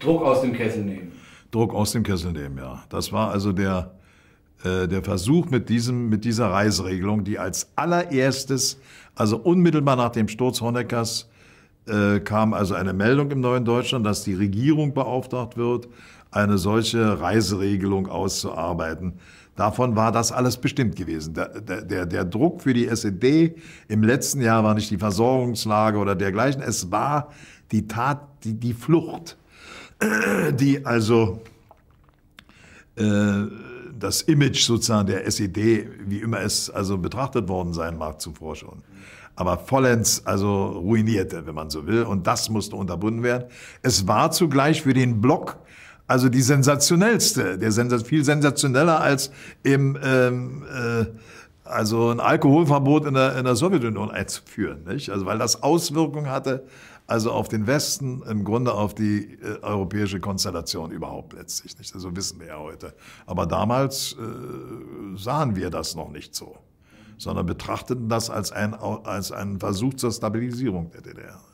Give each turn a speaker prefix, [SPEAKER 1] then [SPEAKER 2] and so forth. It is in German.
[SPEAKER 1] Druck aus dem Kessel nehmen. Druck aus dem Kessel nehmen, ja. Das war also der, äh, der Versuch mit, diesem, mit dieser Reiseregelung, die als allererstes, also unmittelbar nach dem Sturz Honeckers, äh, kam also eine Meldung im neuen Deutschland, dass die Regierung beauftragt wird, eine solche Reiseregelung auszuarbeiten. Davon war das alles bestimmt gewesen. Der, der, der Druck für die SED im letzten Jahr war nicht die Versorgungslage oder dergleichen. Es war die Tat, die, die Flucht die also äh, das Image sozusagen der SED, wie immer es also betrachtet worden sein mag, zuvor schon. Aber vollends also ruinierte, wenn man so will. Und das musste unterbunden werden. Es war zugleich für den Block also die sensationellste, der sens viel sensationeller als im ähm, äh, also ein Alkoholverbot in der, in der Sowjetunion einzuführen, nicht? Also weil das Auswirkungen hatte, also auf den Westen, im Grunde auf die äh, europäische Konstellation überhaupt letztlich, nicht? Also wissen wir ja heute. Aber damals äh, sahen wir das noch nicht so, sondern betrachteten das als, ein, als einen Versuch zur Stabilisierung der DDR.